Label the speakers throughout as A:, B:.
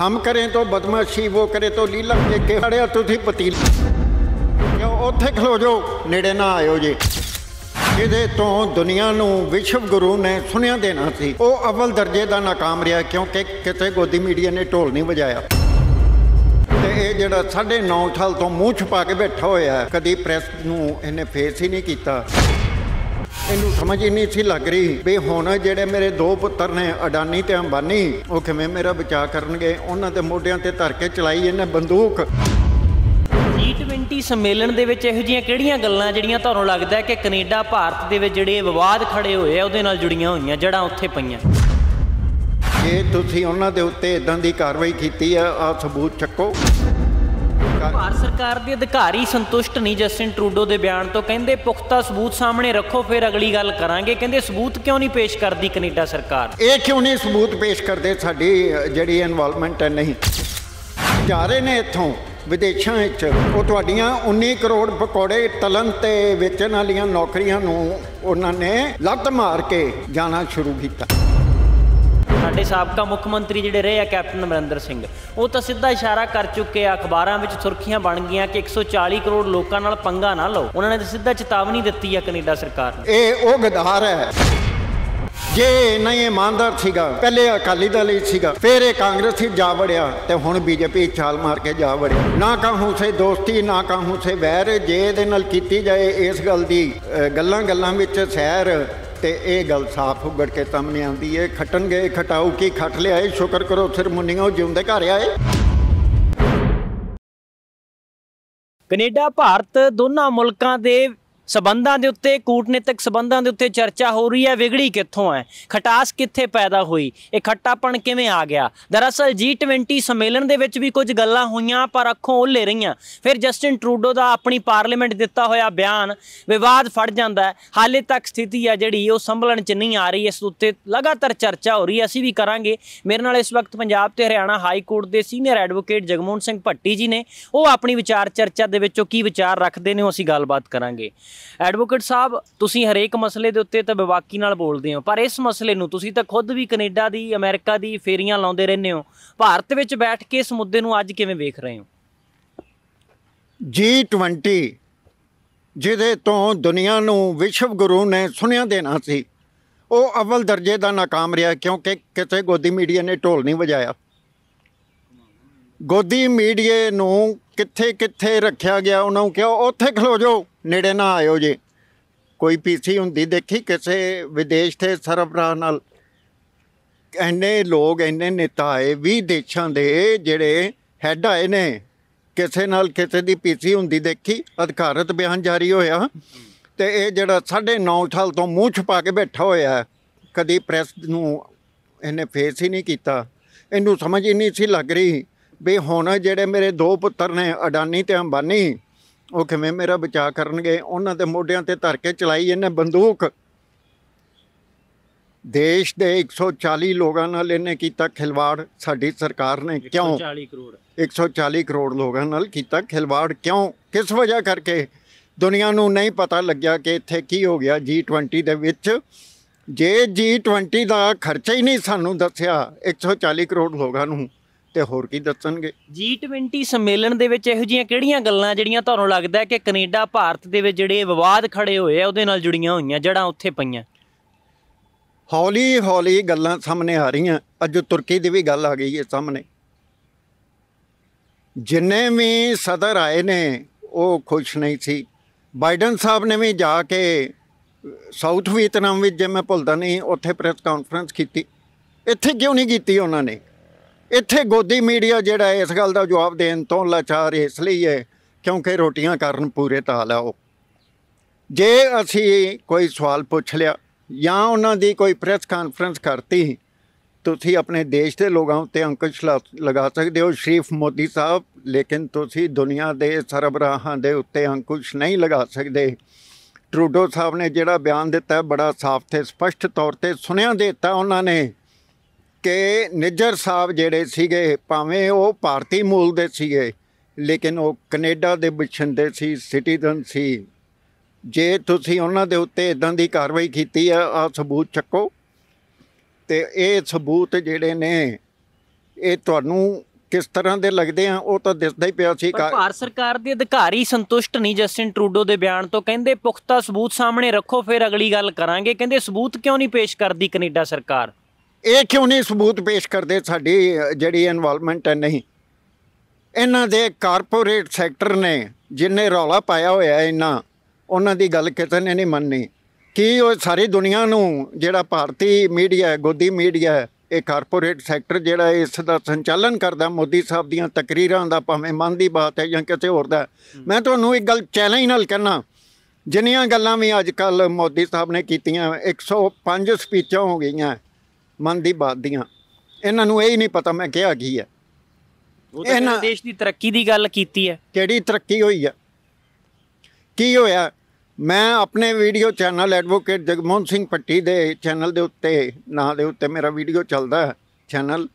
A: ਹਮ ਕਰੇ ਤੋ ਬਦਮਾਸ਼ੀ ਕਰੇ ਤੋ ਲੀਲਾ ਦੇ ਕੇ ਖੜਿਆ ਤੁਸੀਂ ਪਤੀਲ ਕਿਉਂ ਉੱਥੇ ਖਲੋ ਜੋ ਨੇੜੇ ਨਾ ਆਇਓ ਜੀ ਜਿਹਦੇ ਤੋਂ ਦੁਨੀਆ ਨੂੰ ਵਿਸ਼ਵ ਗੁਰੂ ਨੇ ਸੁਣਿਆ ਦੇਣਾ ਸੀ ਉਹ ਅਵਲ ਦਰਜੇ ਦਾ ਨਾਕਾਮ ਰਿਹਾ ਕਿਉਂਕਿ ਕਿਤੇ ਗੋਦੀ ਮੀਡੀਆ ਨੇ ਢੋਲ ਨਹੀਂ ਵਜਾਇਆ ਤੇ ਇਹ ਜਿਹੜਾ 9.5 ਥਲ ਤੋਂ ਮੂੰਹ ਛੁਪਾ ਕੇ ਬੈਠਾ ਹੋਇਆ ਕਦੀ ਪ੍ਰੈਸ ਨੂੰ ਇਹਨੇ ਫੇਸ ਹੀ ਨਹੀਂ ਕੀਤਾ ਇਹਨੂੰ ਸਮਝ ਹੀ ਨਹੀਂ ਸੀ ਲੱਗ ਰਹੀ ਵੀ ਹੁਣ ਜਿਹੜੇ ਮੇਰੇ ਦੋ ਪੁੱਤਰ ਨੇ ਅਡਾਨੀ ਤੇ ਅੰਬਾਨੀ ਉਹ ਕਿਵੇਂ ਮੇਰਾ ਬਚਾ ਕਰਨਗੇ ਉਹਨਾਂ ਦੇ ਮੋਢਿਆਂ ਤੇ ਧਰ ਕੇ ਚਲਾਈ ਇਹਨੇ ਬੰਦੂਕ
B: G20 ਸੰਮੇਲਨ ਦੇ ਵਿੱਚ ਇਹੋ ਜੀਆਂ ਕਿਹੜੀਆਂ ਗੱਲਾਂ ਜਿਹੜੀਆਂ ਤੁਹਾਨੂੰ ਲੱਗਦਾ ਕਿ ਕੈਨੇਡਾ ਭਾਰਤ ਦੇ ਵਿੱਚ ਜਿਹੜੇ ਵਿਵਾਦ ਖੜੇ ਹੋਏ ਆ ਉਹਦੇ ਨਾਲ ਜੁੜੀਆਂ ਹੋਈਆਂ ਜੜਾਂ ਉੱਥੇ ਪਈਆਂ
A: ਜੇ ਤੁਸੀਂ ਉਹਨਾਂ ਦੇ ਉੱਤੇ ਇਦਾਂ ਦੀ ਕਾਰਵਾਈ ਕੀਤੀ ਆ ਆ ਸਬੂਤ ਚੱਕੋ
B: ਭਾਰਤ ਸਰਕਾਰ ਦੇ ਅਧਿਕਾਰੀ ਸੰਤੁਸ਼ਟ ਨਹੀਂ ਜਸਟਿਨ ਟਰੂਡੋ ਦੇ ਬਿਆਨ ਤੋਂ ਕਹਿੰਦੇ ਪੁਖਤਾ ਸਬੂਤ ਸਾਹਮਣੇ ਰੱਖੋ ਫਿਰ ਅਗਲੀ ਗੱਲ ਕਰਾਂਗੇ ਕਹਿੰਦੇ ਸਬੂਤ ਕਿਉਂ ਨਹੀਂ ਪੇਸ਼ ਕਰਦੀ ਕੈਨੇਡਾ ਸਰਕਾਰ
A: ਇਹ ਕਿਉਂ ਨਹੀਂ ਸਬੂਤ ਪੇਸ਼ ਕਰਦੇ ਸਾਡੀ ਜਿਹੜੀ ਇਨਵੋਲਵਮੈਂਟ ਹੈ ਨਹੀਂ ਜਾ ਰਹੇ ਨੇ ਇੱਥੋਂ ਵਿਦੇਸ਼ਾਂ ਵਿੱਚ ਉਹ ਤੁਹਾਡੀਆਂ 19 ਕਰੋੜ ਪਕੌੜੇ ਤਲਨ ਤੇ ਵੇਚਣ ਵਾਲੀਆਂ ਨੌਕਰੀਆਂ ਨੂੰ ਉਹਨਾਂ ਨੇ ਲੱਤ ਮਾਰ ਕੇ ਜਾਣਾ ਸ਼ੁਰੂ ਕੀਤਾ
B: ਸਾਡੇ ਸਾਬਕਾ ਮੁੱਖ ਮੰਤਰੀ ਜਿਹੜੇ ਰਹੇ ਆ ਕੈਪਟਨ ਅਮਰਿੰਦਰ ਸਿੰਘ ਉਹ ਤਾਂ ਸਿੱਧਾ ਇਸ਼ਾਰਾ ਕਰ ਚੁੱਕੇ ਆ ਅਖਬਾਰਾਂ ਵਿੱਚ ਸੁਰਖੀਆਂ ਬਣ ਗਈਆਂ ਕਿ 140 ਕਰੋੜ ਲੋਕਾਂ ਨਾਲ ਪੰਗਾ ਨਾ ਲਓ ਉਹਨਾਂ ਨੇ ਤਾਂ ਸਿੱਧਾ ਚੇਤਾਵਨੀ ਦਿੱਤੀ ਆ ਕੈਨੇਡਾ ਸਰਕਾਰ ਨੂੰ
A: ਇਹ ਉਹ ਗਦਾਰ ਹੈ ਜੇ ਨਹੀਂ ਇਮਾਨਦਾਰ ਸੀਗਾ ਪਹਿਲੇ ਅਕਾਲੀ ਦਲ ਹੀ ਸੀਗਾ ਫਿਰ ਇਹ ਕਾਂਗਰਸ ਹੀ ਜਾ ਵੜਿਆ ਤੇ ਹੁਣ ਬੀਜੇਪੀ ਛਾਲ ਮਾਰ ਕੇ ਜਾ ਵੜਿਆ ਨਾ ਕਹੂੰ ਸੇ ਦੋਸਤੀ ਨਾ ਕਹੂੰ ਸੇ ਵੈਰ ਜੇ ਇਹਦੇ ਨਾਲ ਕੀਤੀ ਜਾਏ ਇਸ ਗੱਲ ਦੀ ਗੱਲਾਂ ਗੱਲਾਂ ਵਿੱਚ ਸਹਿਰ ਤੇ ਇਹ ਗੱਲ ਸਾਫ਼ ਉੱਗੜ ਕੇ ਸਾਹਮਣੇ ਆਉਂਦੀ ਏ ਖਟਣ ਗਏ ਖਟਾਉ ਕੀ ਖਟ ਏ ਸ਼ੁਕਰ ਕਰੋ ਸਿਰ ਮੁੰਨੀਆਂ ਜਿਉਂਦੇ ਘਰ ਆਏ
B: ਕੈਨੇਡਾ ਭਾਰਤ ਦੋਨਾਂ ਮੁਲਕਾਂ ਦੇ ਸਬੰਧਾਂ ਦੇ ਉੱਤੇ ਕੂਟਨੀਤਿਕ ਸਬੰਧਾਂ ਦੇ ਉੱਤੇ ਚਰਚਾ ਹੋ ਰਹੀ ਹੈ ਵਿਗੜੀ ਕਿੱਥੋਂ ਹੈ ਖਟਾਸ ਕਿੱਥੇ ਪੈਦਾ ਹੋਈ ਇਹ ਖੱਟਾਪਣ ਕਿਵੇਂ ਆ ਗਿਆ ਦਰਅਸਲ G20 ਸੰਮੇਲਨ ਦੇ ਵਿੱਚ ਵੀ ਕੁਝ ਗੱਲਾਂ ਹੋਈਆਂ ਪਰ ਅੱਖੋਂ ਓਲੇ ਰਹੀਆਂ ਫਿਰ ਜਸਟਿਨ ਟਰੂਡੋ ਦਾ ਆਪਣੀ ਪਾਰਲੀਮੈਂਟ ਦਿੱਤਾ ਹੋਇਆ ਬਿਆਨ ਵਿਵਾਦ ਫੜ ਜਾਂਦਾ ਹੈ ਹਾਲੇ ਤੱਕ ਸਥਿਤੀ ਆ ਜਿਹੜੀ ਉਹ ਸੰਭਲਣ 'ਚ ਨਹੀਂ ਆ ਰਹੀ ਇਸ ਉੱਤੇ ਲਗਾਤਾਰ ਚਰਚਾ ਹੋ ਰਹੀ ਹੈ ਅਸੀਂ ਵੀ ਕਰਾਂਗੇ ਮੇਰੇ ਨਾਲ ਇਸ ਵਕਤ ਪੰਜਾਬ ਤੇ ਹਰਿਆਣਾ ਹਾਈ ਕੋਰਟ ਦੇ ਸੀਨੀਅਰ ਐਡਵੋਕੇਟ ਜਗਮੋਹਨ ਸਿੰਘ ਭੱਟੀ ਜੀ ਨੇ ਉਹ ਆਪਣੀ ਵਿਚਾਰ ਚਰਚਾ ਦੇ ਵਿੱਚੋਂ ਕੀ ਵਿਚਾਰ ਰੱਖਦੇ ਨੇ ਉਹ ਅਸੀਂ ਗੱਲਬਾਤ ਕਰਾਂਗੇ ਐਡਵੋਕੇਟ ਸਾਹਿਬ ਤੁਸੀਂ ਹਰੇਕ ਮਸਲੇ ਦੇ ਉੱਤੇ ਤਾਂ ਵਿਵਾਕੀ ਨਾਲ ਬੋਲਦੇ ਹੋ ਪਰ ਇਸ ਮਸਲੇ ਨੂੰ ਤੁਸੀਂ ਤਾਂ ਖੁਦ ਵੀ ਕੈਨੇਡਾ ਦੀ ਅਮਰੀਕਾ ਦੀ ਫੇਰੀਆਂ ਲਾਉਂਦੇ ਰਹਿੰਦੇ ਹੋ ਭਾਰਤ ਵਿੱਚ ਬੈਠ ਕੇ ਇਸ ਮੁੱਦੇ ਨੂੰ ਅੱਜ ਕਿਵੇਂ ਵੇਖ ਰਹੇ ਹੋ
A: G20 ਜਿਹਦੇ ਤੋਂ ਦੁਨੀਆ ਨੂੰ ਵਿਸ਼ਵ ਗੁਰੂ ਨੇ ਸੁਣਿਆ ਦੇਣਾ ਸੀ ਉਹ ਅਵਲ ਦਰਜੇ ਦਾ ਨਾਕਾਮ ਰਿਹਾ ਕਿਉਂਕਿ ਕਿਤੇ ਗੋਦੀ ਮੀਡੀਆ ਨੇ ਢੋਲ ਨਹੀਂ ਵਜਾਇਆ ਗੋਦੀ ਮੀਡੀਏ ਨੂੰ ਕਿੱਥੇ ਕਿੱਥੇ ਰੱਖਿਆ ਗਿਆ ਉਹਨਾਂ ਨੂੰ ਕਿਹਾ ਉੱਥੇ ਖਲੋ ਜਾਓ ਨੇੜੇ ਨਾ ਆਇਓ ਜੇ ਕੋਈ ਪੀਸੀ ਹੁੰਦੀ ਦੇਖੀ ਕਿਸੇ ਵਿਦੇਸ਼ ਤੇ ਸਰਬਰਾਹ ਨਾਲ ਇੰਨੇ ਲੋਕ ਇੰਨੇ ਨੇਤਾ ਆਏ 20 ਦੇਸ਼ਾਂ ਦੇ ਜਿਹੜੇ ਹੈੱਡ ਆਏ ਨੇ ਕਿਸੇ ਨਾਲ ਕਿਸੇ ਦੀ ਪੀਸੀ ਹੁੰਦੀ ਦੇਖੀ ਅਧਿਕਾਰਤ ਬਿਆਨ ਜਾਰੀ ਹੋਇਆ ਤੇ ਇਹ ਜਿਹੜਾ ਸਾਢੇ 9 ਥਾਲ ਤੋਂ ਮੂੰਹ ਛੁਪਾ ਕੇ ਬੈਠਾ ਹੋਇਆ ਕਦੀ ਪ੍ਰੈਸ ਨੂੰ ਇਹਨੇ ਫੇਸ ਹੀ ਨਹੀਂ ਕੀਤਾ ਇਹਨੂੰ ਸਮਝ ਹੀ ਨਹੀਂ ਸੀ ਲੱਗ ਰਹੀ ਵੀ ਹੁਣ ਜਿਹੜੇ ਮੇਰੇ ਦੋ ਪੁੱਤਰ ਨੇ ਅਡਾਨੀ ਤੇ ਅੰਬਾਨੀ ਉਹ ਕਿਵੇਂ ਮੇਰਾ ਬਚਾਅ ਕਰਨਗੇ ਉਹਨਾਂ ਦੇ ਮੋਢਿਆਂ ਤੇ ਧਰ ਕੇ ਚਲਾਈ ਇਹਨੇ ਬੰਦੂਕ ਦੇਸ਼ ਦੇ 140 ਲੋਕਾਂ ਨਾਲ ਇਹਨੇ ਕੀਤਾ ਖਿਲਵਾੜ ਸਾਡੀ ਸਰਕਾਰ ਨੇ ਕਿਉਂ 140 ਕਰੋੜ 140 ਕਰੋੜ ਲੋਕਾਂ ਨਾਲ ਕੀਤਾ ਖਿਲਵਾੜ ਕਿਉਂ ਕਿਸ ਵਜ੍ਹਾ ਕਰਕੇ ਦੁਨੀਆ ਨੂੰ ਨਹੀਂ ਪਤਾ ਲੱਗਿਆ ਕਿ ਇੱਥੇ ਕੀ ਹੋ ਗਿਆ G20 ਦੇ ਵਿੱਚ ਜੇ G20 ਦਾ ਖਰਚਾ ਹੀ ਨਹੀਂ ਸਾਨੂੰ ਦੱਸਿਆ 140 ਕਰੋੜ ਲੋਕਾਂ ਨੂੰ ਤੇ ਹੋਰ ਕੀ ਦੱਸਣਗੇ
B: G20 ਸੰਮੇਲਨ ਦੇ ਵਿੱਚ ਇਹੋ ਜੀਆਂ ਕਿਹੜੀਆਂ ਗੱਲਾਂ ਜਿਹੜੀਆਂ ਤੁਹਾਨੂੰ ਲੱਗਦਾ ਕਿ ਕੈਨੇਡਾ ਭਾਰਤ ਦੇ ਵਿੱਚ ਜਿਹੜੇ ਵਿਵਾਦ ਖੜੇ ਹੋਏ ਆ ਉਹਦੇ ਨਾਲ ਜੁੜੀਆਂ ਹੋਈਆਂ ਜੜਾਂ ਉੱਥੇ ਪਈਆਂ
A: ਹੌਲੀ ਹੌਲੀ ਗੱਲਾਂ ਸਾਹਮਣੇ ਆ ਰਹੀਆਂ ਅੱਜ ਤੁਰਕੀ ਦੀ ਵੀ ਗੱਲ ਆ ਗਈ ਹੈ ਸਾਹਮਣੇ ਜਿੰਨੇ ਵੀ ਸਦਰ ਆਏ ਨੇ ਉਹ ਖੁਸ਼ ਨਹੀਂ ਸੀ ਬਾਈਡਨ ਸਾਹਿਬ ਨੇ ਵੀ ਜਾ ਕੇ ਸਾਊਥ ਵੀਤਨਾਮ ਵਿੱਚ ਜੇ ਮੈਂ ਭੁੱਲਦਾ ਨਹੀਂ ਉੱਥੇ ਪ੍ਰੈਸ ਕਾਨਫਰੰਸ ਕੀਤੀ ਇੱਥੇ ਕਿਉਂ ਨਹੀਂ ਕੀਤੀ ਉਹਨਾਂ ਨੇ ਇੱਥੇ ਗੋਦੀ ਮੀਡੀਆ ਜਿਹੜਾ ਇਸ ਗੱਲ ਦਾ ਜਵਾਬ ਦੇਣ ਤੋਂ ਲਾਚਾਰ ਇਸ ਲਈ ਹੈ ਕਿਉਂਕਿ ਰੋਟੀਆਂ ਕਰਨ ਪੂਰੇ ਤਾਲ ਆਓ ਜੇ ਅਸੀਂ ਕੋਈ ਸਵਾਲ ਪੁੱਛ ਲਿਆ ਜਾਂ ਉਹਨਾਂ ਦੀ ਕੋਈ ਪ੍ਰੈਸ ਕਾਨਫਰੰਸ ਕਰਤੀ ਤੁਸੀਂ ਆਪਣੇ ਦੇਸ਼ ਦੇ ਲੋਕਾਂ ਉੱਤੇ ਅੰਕਸ਼ ਲਗਾ ਸਕਦੇ ਹੋ ਸ਼ਰੀਫ ਮੋਦੀ ਸਾਹਿਬ ਲੇਕਿਨ ਤੁਸੀਂ ਦੁਨੀਆ ਦੇ ਸਰਬਰਾਹਾਂ ਦੇ ਉੱਤੇ ਅੰਕਸ਼ ਨਹੀਂ ਲਗਾ ਸਕਦੇ ਟਰੂਡੋ ਸਾਹਿਬ ਨੇ ਜਿਹੜਾ ਬਿਆਨ ਦਿੱਤਾ ਬੜਾ ਸਾਫ਼ ਤੇ ਸਪਸ਼ਟ ਤੌਰ ਤੇ ਸੁਣਿਆ ਦਿੱਤਾ ਉਹਨਾਂ ਨੇ ਕਿ ਨਿੱਜਰ ਸਾਹਿਬ ਜਿਹੜੇ ਸੀਗੇ ਭਾਵੇਂ ਉਹ ਭਾਰਤੀ ਮੂਲ ਦੇ ਸੀਗੇ ਲੇਕਿਨ ਉਹ ਕੈਨੇਡਾ ਦੇ ਬਛਿੰਦੇ ਸੀ ਸਿਟੀਜ਼ਨ ਸੀ ਜੇ ਤੁਸੀਂ ਉਹਨਾਂ ਦੇ ਉੱਤੇ ਇਦਾਂ ਦੀ ਕਾਰਵਾਈ ਕੀਤੀ ਆ ਆ ਸਬੂਤ ਚੱਕੋ ਤੇ ਇਹ ਸਬੂਤ ਜਿਹੜੇ ਨੇ ਇਹ ਤੁਹਾਨੂੰ ਕਿਸ ਤਰ੍ਹਾਂ ਦੇ ਲੱਗਦੇ ਆ ਉਹ ਤਾਂ ਦਿਸਦਾ ਹੀ ਪਿਆ ਸੀ ਪਰ ਭਾਰਤ
B: ਸਰਕਾਰ ਦੇ ਅਧਿਕਾਰੀ ਸੰਤੁਸ਼ਟ ਨਹੀਂ ਜਸਟਿਨ ਟਰੂਡੋ ਦੇ ਬਿਆਨ ਤੋਂ ਕਹਿੰਦੇ ਪੁਖਤਾ ਸਬੂਤ ਸਾਹਮਣੇ ਰੱਖੋ ਫਿਰ ਅਗਲੀ ਗੱਲ ਕਰਾਂਗੇ ਕਹਿੰਦੇ ਸਬੂਤ ਕਿਉਂ ਨਹੀਂ ਪੇਸ਼ ਕਰਦੀ ਕੈਨੇਡਾ ਸਰਕਾਰ
A: ਇਹ ਕਿਉਂ ਨਹੀਂ ਸਬੂਤ ਪੇਸ਼ ਕਰਦੇ ਸਾਡੀ ਜਿਹੜੀ ਇਨਵੋਲਵਮੈਂਟ ਹੈ ਨਹੀਂ ਇਹਨਾਂ ਦੇ ਕਾਰਪੋਰੇਟ ਸੈਕਟਰ ਨੇ ਜਿੰਨੇ ਰੌਲਾ ਪਾਇਆ ਹੋਇਆ ਇਹਨਾਂ ਉਹਨਾਂ ਦੀ ਗੱਲ ਕਿਸੇ ਨੇ ਨਹੀਂ ਮੰਨੀ ਕੀ ਉਹ ਸਾਰੀ ਦੁਨੀਆ ਨੂੰ ਜਿਹੜਾ ਭਾਰਤੀ ਮੀਡੀਆ ਗੋਦੀ ਮੀਡੀਆ ਹੈ ਇਹ ਕਾਰਪੋਰੇਟ ਸੈਕਟਰ ਜਿਹੜਾ ਇਸ ਦਾ ਸੰਚਾਲਨ ਕਰਦਾ ਮੋਦੀ ਸਾਹਿਬ ਦੀਆਂ ਤਕਰੀਰਾਂ ਦਾ ਭਾਵੇਂ ਮਨ ਦੀ ਬਾਤ ਹੈ ਜਾਂ ਕਿਤੇ ਹੋਰ ਦਾ ਮੈਂ ਤੁਹਾਨੂੰ ਇੱਕ ਗੱਲ ਚੈਲੰਜ ਨਾਲ ਕਹਿਣਾ ਜਿੰਨੀਆਂ ਗੱਲਾਂ ਵੀ ਅੱਜ ਕੱਲ ਮੋਦੀ ਸਾਹਿਬ ਨੇ ਕੀਤੀਆਂ 105 ਸਪੀਚਾਂ ਹੋ ਗਈਆਂ ਮਨ ਦੀ ਬਾਤ ਦੀਆਂ ਇਹਨਾਂ ਨੂੰ ਇਹ ਹੀ ਨਹੀਂ ਪਤਾ ਮੈਂ ਕਿਹਾ ਕੀ ਹੈ
B: ਇਹਨਾਂ ਦੇਸ਼ ਦੀ ਤਰੱਕੀ ਦੀ ਗੱਲ ਕੀਤੀ ਹੈ
A: ਕਿਹੜੀ ਤਰੱਕੀ ਹੋਈ ਹੈ ਕੀ ਹੋਇਆ ਮੈਂ ਆਪਣੇ video channel advocate Jagmohan Singh Patti ਦੇ ਚੈਨਲ ਦੇ ਉੱਤੇ ਨਾਂ ਦੇ ਉੱਤੇ ਮੇਰਾ ਵੀਡੀਓ ਚੱਲਦਾ ਹੈ ਚੈਨਲ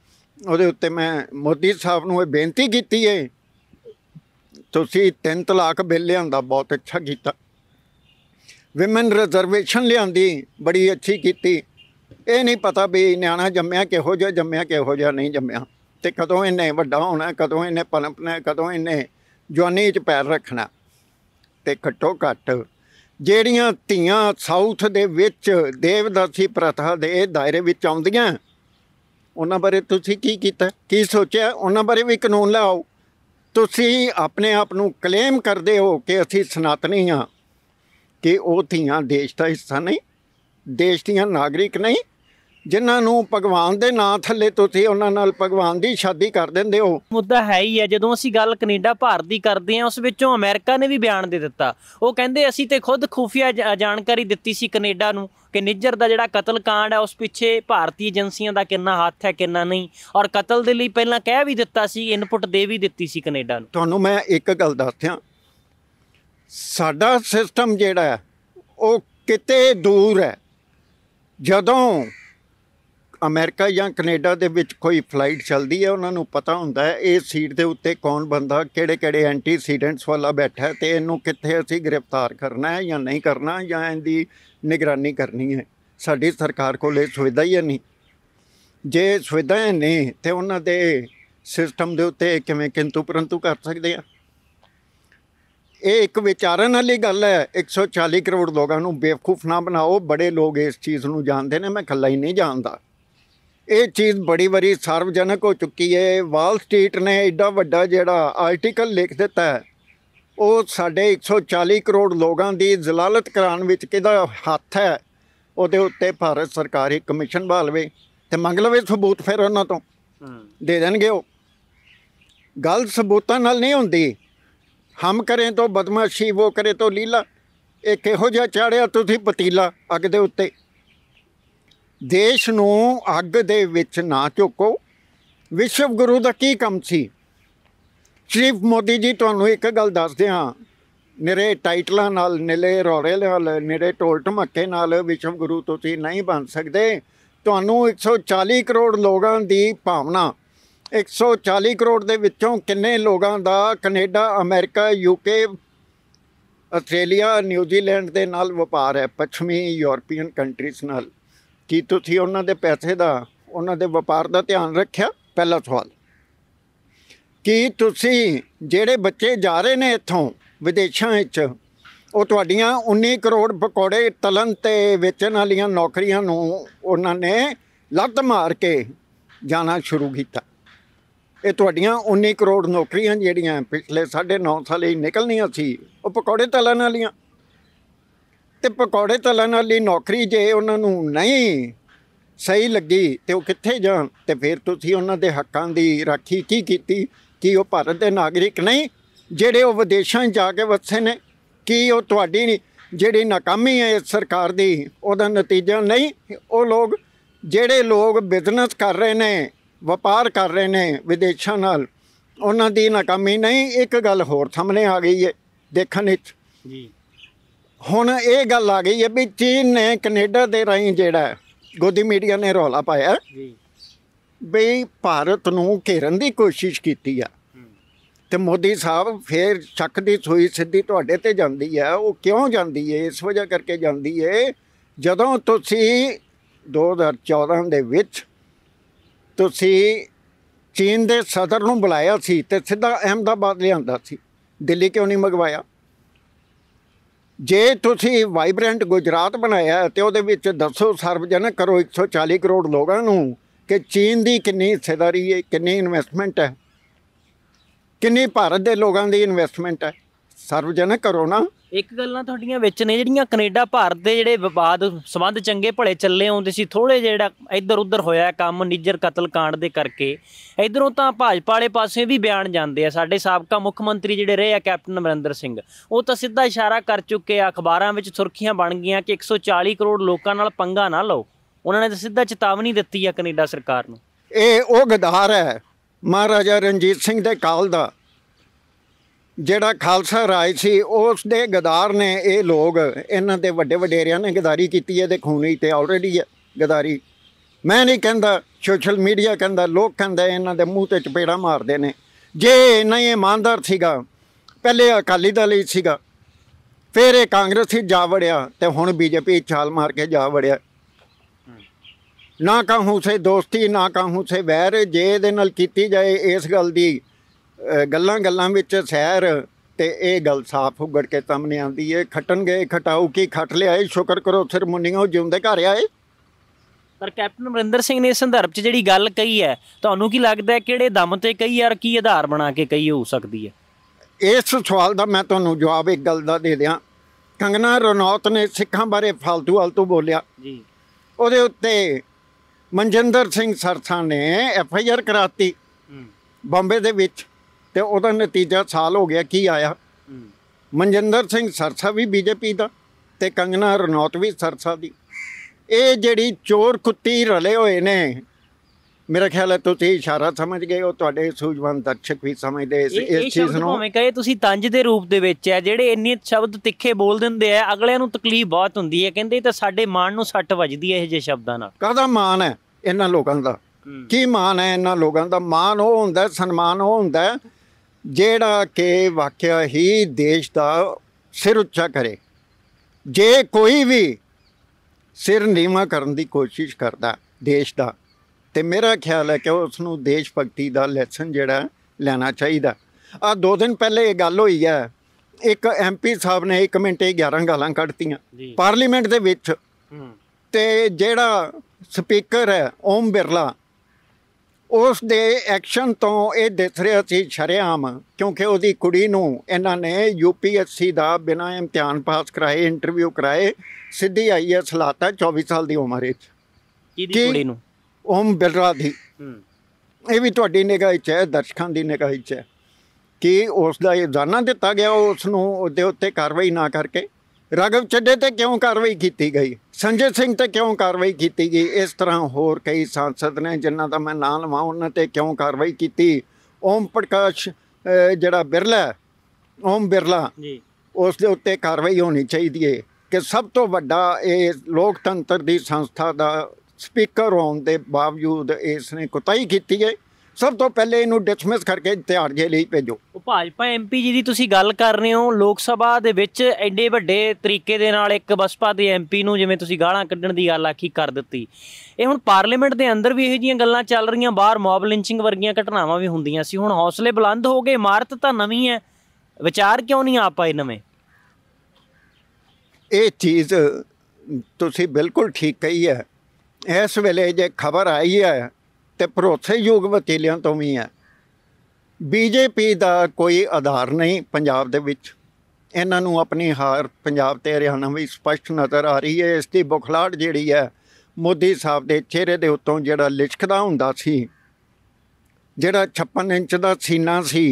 A: ਉਹਦੇ ਉੱਤੇ ਮੈਂ ਮੋਦੀ ਸਾਹਿਬ ਨੂੰ ਇਹ ਬੇਨਤੀ ਕੀਤੀ ਹੈ ਤੁਸੀਂ ਤਿੰਨ ਤਲਾਕ ਬਿੱਲ ਲਿਆਂਦਾ ਬਹੁਤ ਅੱਛਾ ਕੀਤਾ ਵਿਮਨ ਰਿਜ਼ਰਵੇਸ਼ਨ ਲਿਆਂਦੀ ਬੜੀ ਅੱਛੀ ਕੀਤੀ ਇਹ ਨਹੀਂ ਪਤਾ ਵੀ ਨਿਆਣਾ ਜੰਮਿਆ ਕਿਹੋ ਜਿਹਾ ਜੰਮਿਆ ਕਿਹੋ ਜਿਹਾ ਨਹੀਂ ਜੰਮਿਆ ਤੇ ਕਦੋਂ ਇਹਨੇ ਵੱਡਾ ਹੋਣਾ ਕਦੋਂ ਇਹਨੇ ਪਲਪਣਾ ਕਦੋਂ ਇਹਨੇ ਜਵਾਨੀ 'ਚ ਪੈਰ ਰੱਖਣਾ ਤੇ ਘੱਟੋ ਘੱਟ ਜਿਹੜੀਆਂ ਧੀਆਂ ਸਾਊਥ ਦੇ ਵਿੱਚ ਦੇਵਦਾਸੀ ਪ੍ਰਥਾ ਦੇ ਦਾਇਰੇ ਵਿੱਚ ਆਉਂਦੀਆਂ ਉਹਨਾਂ ਬਾਰੇ ਤੁਸੀਂ ਕੀ ਕੀਤਾ ਕੀ ਸੋਚਿਆ ਉਹਨਾਂ ਬਾਰੇ ਵੀ ਕਾਨੂੰਨ ਲਾਓ ਤੁਸੀਂ ਆਪਣੇ ਆਪ ਨੂੰ ਕਲੇਮ ਕਰਦੇ ਹੋ ਕਿ ਅਸੀਂ ਸਨਾਤਨੀ ਹਾਂ ਕਿ ਉਹ ਧੀਆਂ ਦੇਸ਼ ਦਾ ਹਿੱਸਾ ਨਹੀਂ ਦੇਸ਼ ਦੀਆਂ ਨਾਗਰਿਕ ਨਹੀਂ ਜਿਨ੍ਹਾਂ ਨੂੰ ਭਗਵਾਨ ਦੇ ਨਾਂ ਥੱਲੇ ਤੁਸੀਂ ਉਹਨਾਂ ਨਾਲ ਭਗਵਾਨ ਦੀ ਸ਼ਾਦੀ ਕਰ ਦਿੰਦੇ ਹੋ ਮੁੱਦਾ ਹੈ ਹੀ ਹੈ ਜਦੋਂ ਅਸੀਂ ਗੱਲ ਕੈਨੇਡਾ ਭਾਰਤ ਦੀ ਕਰਦੇ ਹਾਂ ਉਸ
B: ਵਿੱਚੋਂ ਅਮਰੀਕਾ ਨੇ ਵੀ ਬਿਆਨ ਦੇ ਦਿੱਤਾ ਉਹ ਕਹਿੰਦੇ ਅਸੀਂ ਤੇ ਖੁਦ ਖੂਫੀਆ ਜਾਣਕਾਰੀ ਦਿੱਤੀ ਸੀ ਕੈਨੇਡਾ ਨੂੰ ਕਿ ਨਿੱਜਰ ਦਾ ਜਿਹੜਾ ਕਤਲ ਕਾਂਡ ਹੈ ਉਸ ਪਿੱਛੇ ਭਾਰਤੀ ਏਜੰਸੀਆਂ ਦਾ ਕਿੰਨਾ ਹੱਥ ਹੈ ਕਿੰਨਾ ਨਹੀਂ ਔਰ ਕਤਲ ਦੇ ਲਈ ਪਹਿਲਾਂ ਕਹਿ
A: ਵੀ ਦਿੱਤਾ ਸੀ ਇਨਪੁਟ ਦੇ ਵੀ ਦਿੱਤੀ ਸੀ ਕੈਨੇਡਾ ਨੂੰ ਤੁਹਾਨੂੰ ਮੈਂ ਇੱਕ ਗੱਲ ਦੱਸਿਆ ਸਾਡਾ ਸਿਸਟਮ ਜਿਹੜਾ ਉਹ ਕਿਤੇ ਦੂਰ ਹੈ ਜਦੋਂ ਅਮਰੀਕਾ ਜਾਂ ਕੈਨੇਡਾ ਦੇ ਵਿੱਚ ਕੋਈ ਫਲਾਈਟ ਚੱਲਦੀ ਹੈ ਉਹਨਾਂ ਨੂੰ ਪਤਾ ਹੁੰਦਾ ਹੈ ਇਹ ਸੀਟ ਦੇ ਉੱਤੇ ਕੌਣ ਬੰਦਾ ਕਿਹੜੇ ਕਿਹੜੇ ਐਂਟੀਸੀਡੈਂਟਸ ਵਾਲਾ ਬੈਠਾ ਤੇ ਇਹਨੂੰ ਕਿੱਥੇ ਅਸੀਂ ਗ੍ਰਿਫਤਾਰ ਕਰਨਾ ਹੈ ਜਾਂ ਨਹੀਂ ਕਰਨਾ ਜਾਂ ਇਹਦੀ ਨਿਗਰਾਨੀ ਕਰਨੀ ਹੈ ਸਾਡੀ ਸਰਕਾਰ ਕੋਲ ਇਹ ਸੁਵਿਧਾ ਹੀ ਨਹੀਂ ਜੇ ਸੁਵਿਧਾ ਨਹੀਂ ਤੇ ਉਹਨਾਂ ਦੇ ਸਿਸਟਮ ਦੇ ਉੱਤੇ ਕਿਵੇਂ ਕਿੰਤੂ ਪਰੰਤੂ ਕਰ ਸਕਦੇ ਆ ਇਹ ਇੱਕ ਵਿਚਾਰਨ ਵਾਲੀ ਗੱਲ ਹੈ 140 ਕਰੋੜ ਲੋਕਾਂ ਨੂੰ ਬੇਵਕੂਫ ਨਾ ਬਣਾਓ ਬੜੇ ਲੋਕ ਇਸ ਚੀਜ਼ ਨੂੰ ਜਾਣਦੇ ਨੇ ਮੈਂ ਇਕੱਲਾ ਹੀ ਨਹੀਂ ਜਾਣਦਾ ਇਹ ਚੀਜ਼ ਬੜੀ ਵਾਰੀ ਸਰਵਜਨਕ ਹੋ ਚੁੱਕੀ ਹੈ ਵਾਲ ਸਟਰੀਟ ਨੇ ਐਡਾ ਵੱਡਾ ਜਿਹੜਾ ਆਰਟੀਕਲ ਲਿਖ ਦਿੱਤਾ ਹੈ ਉਹ ਸਾਡੇ 140 ਕਰੋੜ ਲੋਕਾਂ ਦੀ ਜ਼ਲਾਲਤ ਕਰਾਉਣ ਵਿੱਚ ਕਿਹਦਾ ਹੱਥ ਹੈ ਉਹਦੇ ਉੱਤੇ ਭਾਰਤ ਸਰਕਾਰ ਇੱਕ ਕਮਿਸ਼ਨ ਬਾਲਵੇ ਤੇ ਮੰਗ ਲਵੇ ਸਬੂਤ ਫਿਰ ਉਹਨਾਂ ਤੋਂ ਦੇ ਦੇਣਗੇ ਉਹ ਗੱਲ ਸਬੂਤਾਂ ਨਾਲ ਨਹੀਂ ਹੁੰਦੀ ਹਮ ਕਰੇ ਤੋਂ ਬਦਮਾਸ਼ੀ ਉਹ ਕਰੇ ਤੋਂ ਲੀਲਾ ਇਹ ਕਿਹੋ ਜਿਹਾ ਚਾੜਿਆ ਤੁਸੀਂ ਪਤੀਲਾ ਅੱਗ ਦੇ ਉੱਤੇ ਦੇਸ਼ ਨੂੰ ਅੱਗ ਦੇ ਵਿੱਚ ਨਾ ਝੋਕੋ ਵਿਸ਼ਵ ਗੁਰੂ ਦਾ ਕੀ ਕੰਮ ਸੀ ਸ਼੍ਰੀਫ ਮੋਦੀ ਜੀ ਤੁਹਾਨੂੰ ਇੱਕ ਗੱਲ ਦੱਸਦੇ ਹਾਂ ਮੇਰੇ ਟਾਈਟਲਾਂ ਨਾਲ ਨਿਲੇ ਰੋੜੇ ਨਾਲ ਮੇਰੇ ਟੋਲ ਮੱਕੇ ਨਾਲ ਵਿਸ਼ਵ ਗੁਰੂ ਤੁਸੀਂ ਨਹੀਂ ਬਣ ਸਕਦੇ ਤੁਹਾਨੂੰ 140 ਕਰੋੜ ਲੋਕਾਂ ਦੀ ਭਾਵਨਾ 140 ਕਰੋੜ ਦੇ ਵਿੱਚੋਂ ਕਿੰਨੇ ਲੋਕਾਂ ਦਾ Canada America UK Australia New Zealand ਦੇ ਨਾਲ ਵਪਾਰ ਹੈ ਪੱਛਮੀ ਯੂਰਪੀਅਨ ਕੰਟਰੀਜ਼ ਨਾਲ ਕੀ ਤੁਸੀਂ ਉਹਨਾਂ ਦੇ ਪੈਸੇ ਦਾ ਉਹਨਾਂ ਦੇ ਵਪਾਰ ਦਾ ਧਿਆਨ ਰੱਖਿਆ ਪਹਿਲਾ ਸਵਾਲ ਕੀ ਤੁਸੀਂ ਜਿਹੜੇ ਬੱਚੇ ਜਾ ਰਹੇ ਨੇ ਇੱਥੋਂ ਵਿਦੇਸ਼ਾਂ ਵਿੱਚ ਉਹ ਤੁਹਾਡੀਆਂ 19 ਕਰੋੜ ਪਕੌੜੇ ਤਲਨ ਤੇ ਵੇਚਣ ਵਾਲੀਆਂ ਨੌਕਰੀਆਂ ਨੂੰ ਉਹਨਾਂ ਨੇ ਲੱਤ ਮਾਰ ਕੇ ਜਾਣਾ ਸ਼ੁਰੂ ਕੀਤਾ ਇਹ ਤੁਹਾਡੀਆਂ 19 ਕਰੋੜ ਨੌਕਰੀਆਂ ਜਿਹੜੀਆਂ ਪਿਛਲੇ 9.5 ਸਾਲ ਹੀ ਨਿਕਲਣੀਆਂ ਸੀ ਉਹ ਪਕੌੜੇ ਤਲਨ ਵਾਲੀਆਂ ਤੇ ਪਕੌੜੇ ਤਲਣ ਵਾਲੀ ਨੌਕਰੀ ਜੇ ਉਹਨਾਂ ਨੂੰ ਨਹੀਂ ਸਹੀ ਲੱਗੀ ਤੇ ਉਹ ਕਿੱਥੇ ਜਾਣ ਤੇ ਫਿਰ ਤੁਸੀਂ ਉਹਨਾਂ ਦੇ ਹੱਕਾਂ ਦੀ ਰਾਖੀ ਕੀ ਕੀਤੀ ਕੀ ਉਹ ਭਾਰਤ ਦੇ ਨਾਗਰਿਕ ਨਹੀਂ ਜਿਹੜੇ ਉਹ ਵਿਦੇਸ਼ਾਂ ਜਾ ਕੇ ਵਸੇ ਨੇ ਕੀ ਉਹ ਤੁਹਾਡੀ ਜਿਹੜੀ ਨਾਕਾਮੀ ਹੈ ਇਸ ਸਰਕਾਰ ਦੀ ਉਹਦਾ ਨਤੀਜਾ ਨਹੀਂ ਉਹ ਲੋਕ ਜਿਹੜੇ ਲੋਕ ਬਿਜ਼ਨਸ ਕਰ ਰਹੇ ਨੇ ਵਪਾਰ ਕਰ ਰਹੇ ਨੇ ਵਿਦੇਸ਼ਾਂ ਨਾਲ ਉਹਨਾਂ ਦੀ ਨਾਕਾਮੀ ਨਹੀਂ ਇੱਕ ਗੱਲ ਹੋਰ ਸਾਹਮਣੇ ਆ ਗਈ ਹੈ ਦੇਖਣ ਵਿੱਚ ਜੀ ਹੁਣ ਇਹ ਗੱਲ ਆ ਗਈ ਹੈ ਵੀ ਚੀਨ ਨੇ ਕੈਨੇਡਾ ਦੇ ਰਾਹੀਂ ਜਿਹੜਾ ਗੋਦੀ ਮੀਡੀਆ ਨੇ ਰੌਲਾ ਪਾਇਆ ਜੀ ਵੀ ਭਾਰਤ ਨੂੰ ਘੇਰਨ ਦੀ ਕੋਸ਼ਿਸ਼ ਕੀਤੀ ਆ ਤੇ ਮੋਦੀ ਸਾਹਿਬ ਫੇਰ ਛੱਕ ਦੀ ਸੋਈ ਸਿੱਧੀ ਤੁਹਾਡੇ ਤੇ ਜਾਂਦੀ ਹੈ ਉਹ ਕਿਉਂ ਜਾਂਦੀ ਹੈ ਇਸ ਵਜ੍ਹਾ ਕਰਕੇ ਜਾਂਦੀ ਹੈ ਜਦੋਂ ਤੁਸੀਂ 2014 ਦੇ ਵਿੱਚ ਤੁਸੀਂ ਚੀਨ ਦੇ ਸਦਰ ਨੂੰ ਬੁਲਾਇਆ ਸੀ ਤੇ ਸਿੱਧਾ ਅਹਿਮਦਾਬਾਦ ਲਿਆਂਦਾ ਸੀ ਦਿੱਲੀ ਕਿਉਂ ਨਹੀਂ ਮਗਵਾਇਆ ਜੇ ਤੁਸੀਂ ਵਾਈਬ੍ਰੈਂਟ ਗੁਜਰਾਤ ਬਣਾਇਆ ਤੇ ਉਹਦੇ ਵਿੱਚ ਦੱਸੋ ਸਰਵਜਨਕ ਕਰੋ 140 ਕਰੋੜ ਲੋਕਾਂ ਨੂੰ ਕਿ ਚੀਨ ਦੀ ਕਿੰਨੀ ਹਿੱਸੇਦਾਰੀ ਹੈ ਕਿੰਨੀ ਇਨਵੈਸਟਮੈਂਟ ਹੈ ਕਿੰਨੀ ਭਾਰਤ ਦੇ ਲੋਕਾਂ ਦੀ ਇਨਵੈਸਟਮੈਂਟ ਹੈ ਸਰਵਜਨਕ ਕਰੋ ਨਾ
B: ਇੱਕ ਗੱਲਾਂ ਤੁਹਾਡੀਆਂ ਵਿੱਚ ਨੇ ਜਿਹੜੀਆਂ ਕੈਨੇਡਾ ਭਾਰਤ ਦੇ ਜਿਹੜੇ ਵਿਵਾਦ ਸੰਬੰਧ ਚੰਗੇ ਭਲੇ ਚੱਲੇ ਆਉਂਦੇ ਸੀ ਥੋੜੇ ਜਿਹੜਾ ਇੱਧਰ ਉੱਧਰ ਹੋਇਆ ਕੰਮ ਨਿੱਜਰ ਕਤਲ ਕਾਂਡ ਦੇ ਕਰਕੇ ਇਧਰੋਂ ਤਾਂ ਭਾਜਪਾ ਵਾਲੇ ਪਾਸੇ ਵੀ ਬਿਆਨ ਜਾਂਦੇ ਆ ਸਾਡੇ ਸਾਬਕਾ ਮੁੱਖ ਮੰਤਰੀ ਜਿਹੜੇ ਰਹੇ ਆ ਕੈਪਟਨ ਅਮਰਿੰਦਰ ਸਿੰਘ ਉਹ ਤਾਂ ਸਿੱਧਾ ਇਸ਼ਾਰਾ ਕਰ ਚੁੱਕੇ ਆ ਅਖਬਾਰਾਂ ਵਿੱਚ ਸੁਰਖੀਆਂ ਬਣ ਗਈਆਂ ਕਿ 140 ਕਰੋੜ ਲੋਕਾਂ ਨਾਲ ਪੰਗਾ ਨਾ ਲਓ ਉਹਨਾਂ ਨੇ ਤਾਂ ਸਿੱਧਾ ਚੇਤਾਵਨੀ ਦਿੱਤੀ ਆ ਕੈਨੇਡਾ ਸਰਕਾਰ ਨੂੰ
A: ਇਹ ਉਹ ਗਦਾਰ ਹੈ ਮਹਾਰਾਜਾ ਰਣਜੀਤ ਸਿੰਘ ਦੇ ਕਾਲ ਦਾ ਜਿਹੜਾ ਖਾਲਸਾ ਰਾਜ ਸੀ ਉਸ ਦੇ ਗਦਾਰ ਨੇ ਇਹ ਲੋਕ ਇਹਨਾਂ ਦੇ ਵੱਡੇ ਵਡੇਰਿਆਂ ਨੇ ਗਦਾਰੀ ਕੀਤੀ ਹੈ ਤੇ ਖੂਨੀ ਤੇ ਆਲਰੇਡੀ ਹੈ ਗਦਾਰੀ ਮੈਂ ਨਹੀਂ ਕਹਿੰਦਾ ਸੋਸ਼ਲ ਮੀਡੀਆ ਕਹਿੰਦਾ ਲੋਕ ਕਹਿੰਦਾ ਇਹਨਾਂ ਦੇ ਮੂੰਹ ਤੇ ਚਪੇੜਾ ਮਾਰਦੇ ਨੇ ਜੇ ਨਹੀਂ ਇਮਾਨਦਾਰ ਸੀਗਾ ਪਹਿਲੇ ਅਕਾਲੀ ਦਲ ਹੀ ਸੀਗਾ ਫਿਰ ਇਹ ਕਾਂਗਰਸ ਹੀ ਜਾ ਵੜਿਆ ਤੇ ਹੁਣ ਬੀਜੇਪੀ ਛਾਲ ਮਾਰ ਕੇ ਜਾ ਵੜਿਆ ਨਾ ਕਹੂੰ ਸੇ ਦੋਸਤੀ ਨਾ ਕਹੂੰ ਸੇ ਵੈਰ ਜੇ ਇਹਦੇ ਨਾਲ ਕੀਤੀ ਜਾਏ ਇਸ ਗੱਲ ਦੀ ਗੱਲਾਂ ਗੱਲਾਂ ਵਿੱਚ ਸਹਿਰ ਤੇ ਇਹ ਗੱਲ ਸਾਫ਼ ਉੱਗੜ ਕੇ ਸਾਹਮਣੇ ਆਉਂਦੀ ਏ ਖਟਣ ਗਏ ਖਟਾਉ ਕੀ ਖਟ ਲਿਆਏ ਸ਼ੁਕਰ ਕਰੋ ਸਿਰ ਮੁੰਨੀਆਂ ਜਿਉਂਦੇ ਘਰ ਆਏ
B: ਪਰ ਕੈਪਟਨ ਅਮਰਿੰਦਰ ਸਿੰਘ ਨੇ ਇਸ ਸੰਦਰਭ 'ਚ ਜਿਹੜੀ ਗੱਲ ਕਹੀ ਹੈ ਤੁਹਾਨੂੰ ਕੀ ਲੱਗਦਾ ਕਿਹੜੇ ਦਮ ਤੇ ਕਹੀ ਯਾਰ ਕੀ ਆਧਾਰ ਬਣਾ ਕੇ ਕਹੀ ਹੋ ਸਕਦੀ ਹੈ
A: ਇਸ ਸਵਾਲ ਦਾ ਮੈਂ ਤੁਹਾਨੂੰ ਜਵਾਬ ਇੱਕ ਗੱਲ ਦਾ ਦੇ ਦਿਆਂ ਕੰਗਨਾ ਰਣੌਤ ਨੇ ਸਿੱਖਾਂ ਬਾਰੇ ਫालतू ਹਲਤੂ ਬੋਲਿਆ ਜੀ ਉਹਦੇ ਉੱਤੇ ਮਨਜਿੰਦਰ ਸਿੰਘ ਸਰਥਾ ਨੇ ਐਫ ਆਈ ਆਰ ਕਰਾਤੀ ਬੰਬੇ ਦੇ ਵਿੱਚ ਤੇ ਉਹਦਾ ਨਤੀਜਾ ਸਾਲ ਹੋ ਗਿਆ ਕੀ ਆਇਆ ਮਨਜਿੰਦਰ ਸਿੰਘ ਸਰਸਾ ਵੀ ਬੀਜੇਪੀ ਦਾ ਤੇ ਕੰਗਨਾ ਰਣੌਤ ਵੀ ਸਰਸਾ ਦੀ ਇਹ ਜਿਹੜੀ ਚੋਰ ਕੁੱਤੀ ਰਲੇ ਹੋਏ ਨੇ ਮੇਰਾ ਖਿਆਲ ਹੈ ਤੁਸੀਂ ਇਸ਼ਾਰਾ ਸਮਝ ਗਏ ਹੋ ਤੁਹਾਡੇ ਸੂਝਵਾਨ ਦਰਸ਼ਕ ਵੀ ਸਮਝਦੇ ਇਸ ਇਸ ਚੀਜ਼ ਨੂੰ ਮੈਂ
B: ਕਹੇ ਤੁਸੀਂ ਤੰਜ ਦੇ ਰੂਪ ਦੇ ਵਿੱਚ ਹੈ ਜਿਹੜੇ ਇੰਨੇ ਸ਼ਬਦ ਤਿੱਖੇ ਬੋਲ ਦਿੰਦੇ ਆ ਅਗਲਿਆਂ ਨੂੰ ਤਕਲੀਫ ਬਹੁਤ ਹੁੰਦੀ ਹੈ ਕਹਿੰਦੇ ਤਾਂ ਸਾਡੇ ਮਾਨ ਨੂੰ ਸੱਟ ਵੱਜਦੀ ਹੈ ਇਹ ਜੇ ਸ਼ਬਦਾਂ
A: ਨਾਲ ਕਾਹਦਾ ਮਾਨ ਹੈ ਇਹਨਾਂ ਲੋਕਾਂ ਦਾ ਕੀ ਮਾਨ ਹੈ ਇਹਨਾਂ ਲੋਕਾਂ ਦਾ ਮਾਨ ਉਹ ਹੁੰਦਾ ਸਨਮਾਨ ਉਹ ਹੁੰਦਾ ਜਿਹੜਾ ਕਿ ਵਾਕਿਆ ਹੀ ਦੇਸ਼ ਦਾ ਸਿਰ ਉੱਚਾ ਕਰੇ ਜੇ ਕੋਈ ਵੀ ਸਿਰ ਨੀਵਾ ਕਰਨ ਦੀ ਕੋਸ਼ਿਸ਼ ਕਰਦਾ ਦੇਸ਼ ਦਾ ਤੇ ਮੇਰਾ ਖਿਆਲ ਹੈ ਕਿ ਉਸ ਨੂੰ ਦੇਸ਼ ਭਗਤੀ ਦਾ ਲੈਸਨ ਜਿਹੜਾ ਲੈਣਾ ਚਾਹੀਦਾ ਆ ਦੋ ਦਿਨ ਪਹਿਲੇ ਇਹ ਗੱਲ ਹੋਈ ਹੈ ਇੱਕ ਐਮਪੀ ਸਾਹਿਬ ਨੇ 1 ਮਿੰਟ 11 ਗੱਲਾਂ ਕੱਢਤੀਆਂ ਪਾਰਲੀਮੈਂਟ ਦੇ ਵਿੱਚ ਤੇ ਜਿਹੜਾ ਸਪੀਕਰ ਹੈ ਓਮ ਬਿਰਲਾ ਉਸ ਦੇ ਐਕਸ਼ਨ ਤੋਂ ਇਹ ਦਿਸ ਰਿਹਾ ਸੀ ਸ਼ਰਿਆਮ ਕਿਉਂਕਿ ਉਹਦੀ ਕੁੜੀ ਨੂੰ ਇਹਨਾਂ ਨੇ ਯੂਪੀਐਸਸੀ ਦਾ ਬਿਨਾਂ ਇਮਤਿਹਾਨ ਪਾਸ ਕਰਾਏ ਇੰਟਰਵਿਊ ਕਰਾਏ ਸਿੱਧੀ ਆਈਐਸ ਲਾਤਾ 24 ਸਾਲ ਦੀ ਉਮਰ ਵਿੱਚ ਕਿਹਦੀ ਕੁੜੀ ਨੂੰ ਓਮ ਬਿਲਰਾ ਦੀ ਇਹ ਵੀ ਤੁਹਾਡੀ ਨਿਗਾਹ ਵਿੱਚ ਹੈ ਦਰਸ਼ਕਾਂ ਦੀ ਨਿਗਾਹ ਵਿੱਚ ਹੈ ਕਿ ਉਸ ਦਾ ਇਹ ਦਾਨਾ ਦਿੱਤਾ ਗਿਆ ਉਸ ਨੂੰ ਉਹਦੇ ਉੱਤੇ ਕਾਰਵਾਈ ਨਾ ਕਰਕੇ ਰਗਵ ਚੱਡੇ ਤੇ ਕਿਉਂ ਕਾਰਵਾਈ ਕੀਤੀ ਗਈ ਸੰਜੇ ਸਿੰਘ ਤੇ ਕਿਉਂ ਕਾਰਵਾਈ ਕੀਤੀ ਗਈ ਇਸ ਤਰ੍ਹਾਂ ਹੋਰ ਕਈ ਸੰਸਦ ਨੇ ਜਿਨ੍ਹਾਂ ਦਾ ਮੈਂ ਨਾਮ ਲਵਾਂ ਉਹਨਾਂ ਤੇ ਕਿਉਂ ਕਾਰਵਾਈ ਕੀਤੀ ਓਮ ਪ੍ਰਕਾਸ਼ ਜਿਹੜਾ ਬਿਰਲਾ ਓਮ ਬਿਰਲਾ ਜੀ ਉਸ ਦੇ ਉੱਤੇ ਕਾਰਵਾਈ ਹੋਣੀ ਚਾਹੀਦੀ ਹੈ ਕਿ ਸਭ ਤੋਂ ਵੱਡਾ ਇਹ ਲੋਕਤੰਤਰ ਦੀ ਸੰਸਥਾ ਦਾ ਸਪੀਕਰ ਹੋਣ ਦੇ ਬਾਵਜੂਦ ਇਸ ਨੇ ਕੁਤਾਈ ਕੀਤੀ ਹੈ ਸਭ ਤੋਂ ਪਹਿਲੇ ਇਹਨੂੰ ਡਿਸਮਿਸ ਕਰਕੇ ਤਿਆਰ ਜੇ ਲਈ ਭੇਜੋ
B: ਭਾਜਪਾ ਐਮਪੀ ਜੀ ਦੀ ਤੁਸੀਂ ਗੱਲ ਕਰ ਰਹੇ ਹੋ ਲੋਕ ਸਭਾ ਦੇ ਵਿੱਚ ਐਡੇ ਵੱਡੇ ਤਰੀਕੇ ਦੇ ਨਾਲ ਇੱਕ ਬਸਪਾ ਦੇ ਐਮਪੀ ਨੂੰ ਜਿਵੇਂ ਤੁਸੀਂ ਗਾਲਾਂ ਕੱਢਣ ਦੀ ਗੱਲ ਆਖੀ ਕਰ ਦਿੱਤੀ ਇਹ ਹੁਣ ਪਾਰਲੀਮੈਂਟ ਦੇ ਅੰਦਰ ਵੀ ਇਹੋ ਜੀਆਂ ਗੱਲਾਂ ਚੱਲ ਰਹੀਆਂ ਬਾਹਰ ਮੌਬ ਲਿੰਚਿੰਗ ਵਰਗੀਆਂ ਘਟਨਾਵਾਂ ਵੀ ਹੁੰਦੀਆਂ ਸੀ ਹੁਣ ਹੌਸਲੇ ਬੁਲੰਦ ਹੋ ਗਏ ਇਮਾਰਤ ਤਾਂ ਨਵੀਂ ਹੈ ਵਿਚਾਰ ਕਿਉਂ ਨਹੀਂ ਆ ਪਾਏ ਨਵੇਂ
A: ਇਹ ਚੀਜ਼ ਤੁਸੀਂ ਬਿਲਕੁਲ ਠੀਕ ਕਹੀ ਹੈ ਇਸ ਵੇਲੇ ਜੇ ਖਬਰ ਆਈ ਹੈ ਤੇ ਯੋਗ ਵਤੀਲਿਆਂ ਤੋਂ ਵੀ ਹੈ ਬੀਜੇਪੀ ਦਾ ਕੋਈ ਆਧਾਰ ਨਹੀਂ ਪੰਜਾਬ ਦੇ ਵਿੱਚ ਇਹਨਾਂ ਨੂੰ ਆਪਣੀ ਹਾਰ ਪੰਜਾਬ ਤੇ ਹਰਿਆਣਾ ਵੀ ਸਪਸ਼ਟ ਨਜ਼ਰ ਆ ਰਹੀ ਹੈ ਇਸ ਦੀ ਬੁਖਲਾੜ ਜਿਹੜੀ ਹੈ ਮੋਦੀ ਸਾਹਿਬ ਦੇ ਚਿਹਰੇ ਦੇ ਉੱਤੋਂ ਜਿਹੜਾ ਲਿਚਕਦਾ ਹੁੰਦਾ ਸੀ ਜਿਹੜਾ 56 ਇੰਚ ਦਾ ਸੀਨਾ ਸੀ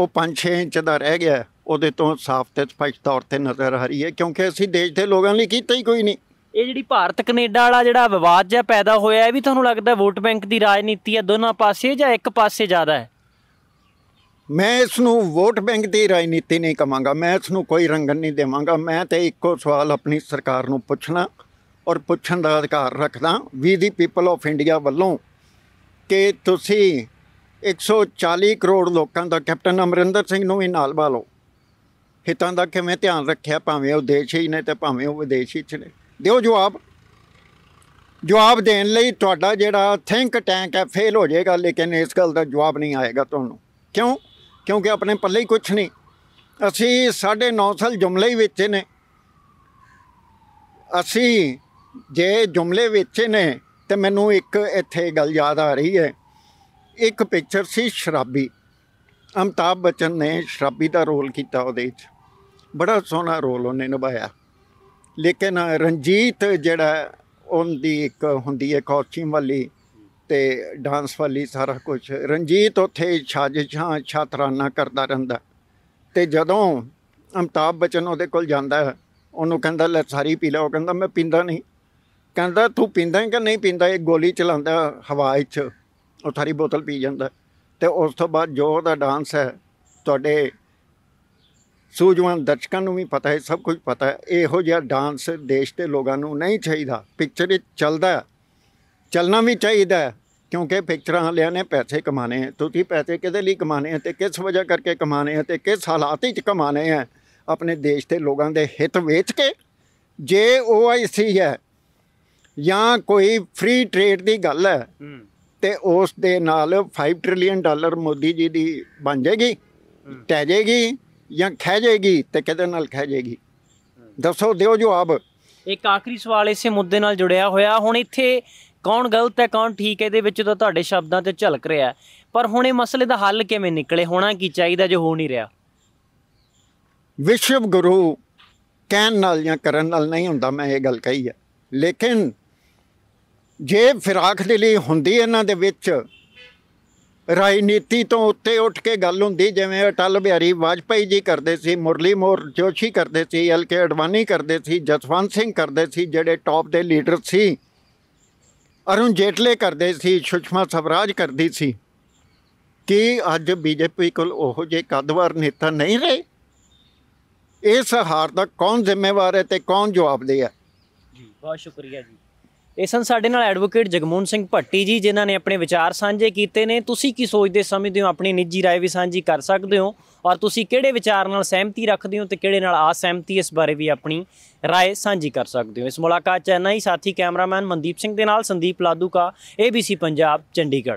A: ਉਹ 5-6 ਇੰਚ ਦਾ ਰਹਿ ਗਿਆ ਉਹਦੇ ਤੋਂ ਸਾਫ਼ ਤੇ ਸਪਸ਼ਟ ਤੌਰ ਤੇ ਨਜ਼ਰ ਆ ਰਹੀ ਹੈ ਕਿਉਂਕਿ ਅਸੀਂ ਦੇਸ਼ ਦੇ ਲੋਕਾਂ ਲਈ ਕੀਤਾ ਹੀ ਕੋਈ ਨਹੀਂ
B: ਇਹ ਜਿਹੜੀ ਭਾਰਤ ਕੈਨੇਡਾ ਵਾਲਾ ਜਿਹੜਾ ਵਿਵਾਦ ਜਿਹਾ ਪੈਦਾ ਹੋਇਆ ਇਹ ਵੀ ਤੁਹਾਨੂੰ ਲੱਗਦਾ ਵੋਟ ਬੈਂਕ ਦੀ ਰਾਜਨੀਤੀ ਹੈ ਦੋਨਾਂ ਪਾਸੇ ਜਾਂ ਇੱਕ ਪਾਸੇ ਜ਼ਿਆਦਾ ਹੈ
A: ਮੈਂ ਇਸ ਨੂੰ ਵੋਟ ਬੈਂਕ ਦੀ ਰਾਜਨੀਤੀ ਨਹੀਂ ਕਵਾਂਗਾ ਮੈਂ ਇਸ ਨੂੰ ਕੋਈ ਰੰਗਣ ਨਹੀਂ ਦੇਵਾਂਗਾ ਮੈਂ ਤੇ ਇੱਕੋ ਸਵਾਲ ਆਪਣੀ ਸਰਕਾਰ ਨੂੰ ਪੁੱਛਣਾ ਔਰ ਪੁੱਛਣ ਦਾ ਅਧਿਕਾਰ ਰੱਖਦਾ ਵੀ ਦੀ ਪੀਪਲ ਆਫ ਇੰਡੀਆ ਵੱਲੋਂ ਕਿ ਤੁਸੀਂ 140 ਕਰੋੜ ਲੋਕਾਂ ਦਾ ਕੈਪਟਨ ਅਮਰਿੰਦਰ ਸਿੰਘ ਨੂੰ ਵੀ ਨਾਲ ਬਾਲੋ ਹਿੱਤਾਂ ਦਾ ਕਿਵੇਂ ਧਿਆਨ ਰੱਖਿਆ ਭਾਵੇਂ ਉਹ ਦੇਸ਼ ਹੀ ਨੇ ਤੇ ਭਾਵੇਂ ਉਹ ਵਿਦੇਸ਼ ਹੀ ਦਿਓ ਜਵਾਬ ਜਵਾਬ ਦੇਣ ਲਈ ਤੁਹਾਡਾ ਜਿਹੜਾ ਥਿੰਕ ਟੈਂਕ ਹੈ ਫੇਲ ਹੋ ਜਾਏਗਾ ਲੇਕਿਨ ਇਸ ਗੱਲ ਦਾ ਜਵਾਬ ਨਹੀਂ ਆਏਗਾ ਤੁਹਾਨੂੰ ਕਿਉਂ ਕਿਉਂਕਿ ਆਪਣੇ ਪੱਲੇ ਹੀ ਕੁਝ ਨਹੀਂ ਅਸੀਂ ਸਾਡੇ ਸਾਲ ਜੁਮਲੇ ਹੀ ਵਿੱਚ ਨੇ ਅਸੀਂ ਜੇ ਜੁਮਲੇ ਵਿੱਚ ਨੇ ਤੇ ਮੈਨੂੰ ਇੱਕ ਇੱਥੇ ਗੱਲ ਯਾਦ ਆ ਰਹੀ ਹੈ ਇੱਕ ਪਿਕਚਰ ਸੀ ਸ਼ਰਾਬੀ ਅਮਤਾਬ ਬਚਨ ਨੇ ਸ਼ਰਾਬੀ ਦਾ ਰੋਲ ਕੀਤਾ ਉਹਦੇ ਵਿੱਚ ਬੜਾ ਸੋਹਣਾ ਰੋਲ ਉਹਨੇ ਨਿਭਾਇਆ ਲੇਕਿਨ ਰਣਜੀਤ ਜਿਹੜਾ ਉਹਦੀ ਇੱਕ ਹੁੰਦੀ ਹੈ ਕੌਚਿੰਗ ਵਾਲੀ ਤੇ ਡਾਂਸ ਵਾਲੀ ਸਾਰਾ ਕੁਝ ਰਣਜੀਤ ਉੱਥੇ ਛਾਜ ਸਾਜ਼ਿਸ਼ਾਂ ਛਾਤਰਾਨਾ ਕਰਦਾ ਰਹਿੰਦਾ ਤੇ ਜਦੋਂ ਅਮਤਾਬ ਬਚਨ ਉਹਦੇ ਕੋਲ ਜਾਂਦਾ ਉਹਨੂੰ ਕਹਿੰਦਾ ਲੈ ਸਾਰੀ ਪੀ ਲੈ ਉਹ ਕਹਿੰਦਾ ਮੈਂ ਪੀਂਦਾ ਨਹੀਂ ਕਹਿੰਦਾ ਤੂੰ ਪੀਂਦਾ ਹੈ ਕਿ ਨਹੀਂ ਪੀਂਦਾ ਇਹ ਗੋਲੀ ਚਲਾਉਂਦਾ ਹਵਾ ਵਿੱਚ ਉਹ ਥਾਰੀ ਬੋਤਲ ਪੀ ਜਾਂਦਾ ਤੇ ਉਸ ਤੋਂ ਬਾਅਦ ਜੋ ਉਹਦਾ ਡਾਂਸ ਹੈ ਤੁਹਾਡੇ ਸੂਝਵਾਨ ਦਰਸ਼ਕਾਂ ਨੂੰ ਵੀ ਪਤਾ ਹੈ ਸਭ ਕੁਝ ਪਤਾ ਹੈ ਇਹੋ ਜਿਹਾ ਡਾਂਸ ਦੇਸ਼ ਦੇ ਲੋਕਾਂ ਨੂੰ ਨਹੀਂ ਚਾਹੀਦਾ ਪਿਕਚਰ ਇਹ ਚੱਲਦਾ ਚੱਲਣਾ ਵੀ ਚਾਹੀਦਾ ਕਿਉਂਕਿ ਪਿਕਚਰਾਂ ਵਾਲਿਆਂ ਨੇ ਪੈਸੇ ਕਮਾਣੇ ਹੈ ਤੁਸੀਂ ਪੈਸੇ ਕਿਹਦੇ ਲਈ ਕਮਾਣੇ ਹੈ ਤੇ ਕਿਸ ਵਜ੍ਹਾ ਕਰਕੇ ਕਮਾਣੇ ਹੈ ਤੇ ਕਿਸ ਹਾਲਾਤ ਵਿੱਚ ਕਮਾਣੇ ਹੈ ਆਪਣੇ ਦੇਸ਼ ਦੇ ਲੋਕਾਂ ਦੇ ਹਿੱਤ ਵੇਚ ਕੇ ਜੇ ਉਹ ਆਈਸੀ ਹੈ ਜਾਂ ਕੋਈ ਫ੍ਰੀ ਟ੍ਰੇਡ ਦੀ ਗੱਲ ਹੈ ਤੇ ਉਸ ਦੇ ਨਾਲ 5 ਟ੍ਰਿਲੀਅਨ ਡਾਲਰ ਮੋਦੀ ਜੀ ਦੀ ਬਣ ਜਾਏਗੀ ਟਹਿ ਜਾਏਗੀ ਜਾਂ ਖਹਿ ਜਾਏਗੀ ਤੇ ਕਿਹਦੇ ਨਾਲ ਖਹਿ ਜਾਏਗੀ ਦੱਸੋ ਦਿਓ ਜਵਾਬ
B: ਇੱਕ ਆਖਰੀ ਸਵਾਲ ਇਸੇ ਮੁੱਦੇ ਨਾਲ ਜੁੜਿਆ ਹੋਇਆ ਹੁਣ ਇੱਥੇ ਕੌਣ ਗਲਤ ਹੈ ਕੌਣ ਠੀਕ ਹੈ ਇਹਦੇ ਵਿੱਚ ਤਾਂ ਤੁਹਾਡੇ ਸ਼ਬਦਾਂ ਤੇ ਝਲਕ ਰਿਹਾ ਪਰ ਹੁਣ ਇਹ ਮਸਲੇ ਦਾ ਹੱਲ ਕਿਵੇਂ ਨਿਕਲੇ ਹੋਣਾ ਕੀ ਚਾਹੀਦਾ ਜੋ ਹੋ ਨਹੀਂ ਰਿਹਾ
A: ਵਿਸ਼ਵ ਗੁਰੂ ਕਹਿਣ ਨਾਲ ਜਾਂ ਕਰਨ ਨਾਲ ਨਹੀਂ ਹੁੰਦਾ ਮੈਂ ਇਹ ਗੱਲ ਕਹੀ ਹੈ ਲੇਕਿਨ ਜੇ ਫਿਰਾਕ ਦੇ ਲਈ ਹੁੰਦੀ ਇਹਨਾਂ ਦੇ ਵਿੱਚ ਰਾਜਨੀਤੀ ਤੋਂ ਉੱਤੇ ਉੱਠ ਕੇ ਗੱਲ ਹੁੰਦੀ ਜਿਵੇਂ ਅਟਲ ਬਿਹਾਰੀ ਵਾਜਪਾਈ ਜੀ ਕਰਦੇ ਸੀ ਮੁਰਲੀ ਮੋਰ ਜੋਸ਼ੀ ਕਰਦੇ ਸੀ ਐਲ ਕੇ ਅਡਵਾਨੀ ਕਰਦੇ ਸੀ ਜਸਵੰਤ ਸਿੰਘ ਕਰਦੇ ਸੀ ਜਿਹੜੇ ਟੌਪ ਦੇ ਲੀਡਰ ਸੀ ਅਰੁਣ ਜੇਟਲੇ ਕਰਦੇ ਸੀ ਸੁਸ਼ਮਾ ਸਵਰਾਜ ਕਰਦੀ ਸੀ ਕਿ ਅੱਜ ਬੀਜੇਪੀ ਕੋਲ ਉਹ ਜੇ ਕਦਵਾਰ ਨੇਤਾ ਨਹੀਂ ਰਹੇ ਇਸ ਹਾਰ ਦਾ ਕੌਣ ਜ਼ਿੰਮੇਵਾਰ ਹੈ ਤੇ ਕੌਣ ਜਵਾਬਦੇਹ ਹੈ
B: ਜੀ ਬਹੁਤ ਸ਼ੁਕਰੀਆ ਜੀ ਇਸ ਸਨ ਸਾਡੇ ਨਾਲ ਐਡਵੋਕੇਟ ਜਗਮੋਹਨ ਸਿੰਘ ਭੱਟੀ ਜੀ ਜਿਨ੍ਹਾਂ ਨੇ ਆਪਣੇ ਵਿਚਾਰ ਸਾਂਝੇ ਕੀਤੇ ਨੇ ਤੁਸੀਂ ਕੀ ਸੋਚਦੇ ਸਮਝਦੇ ਹੋ ਆਪਣੀ ਨਿੱਜੀ رائے ਵੀ ਸਾਂਝੀ ਕਰ ਸਕਦੇ ਹੋ ਔਰ ਤੁਸੀਂ ਕਿਹੜੇ ਵਿਚਾਰ ਨਾਲ ਸਹਿਮਤੀ ਰੱਖਦੇ ਹੋ ਤੇ ਕਿਹੜੇ ਨਾਲ ਅਸਹਿਮਤੀ ਇਸ ਬਾਰੇ ਵੀ ਆਪਣੀ رائے ਸਾਂਝੀ ਕਰ ਸਕਦੇ ਹੋ ਇਸ ਮੁਲਾਕਾਤ ਚ ਇੰਨਾ ਹੀ ਸਾਥੀ ਕੈਮਰਾਮੈਨ ਮਨਦੀਪ ਸਿੰਘ ਦੇ ਨਾਲ ਸੰਦੀਪ ਲਾਦੂ ਕਾ ABC ਪੰਜਾਬ ਚੰਡੀਗੜ੍ਹ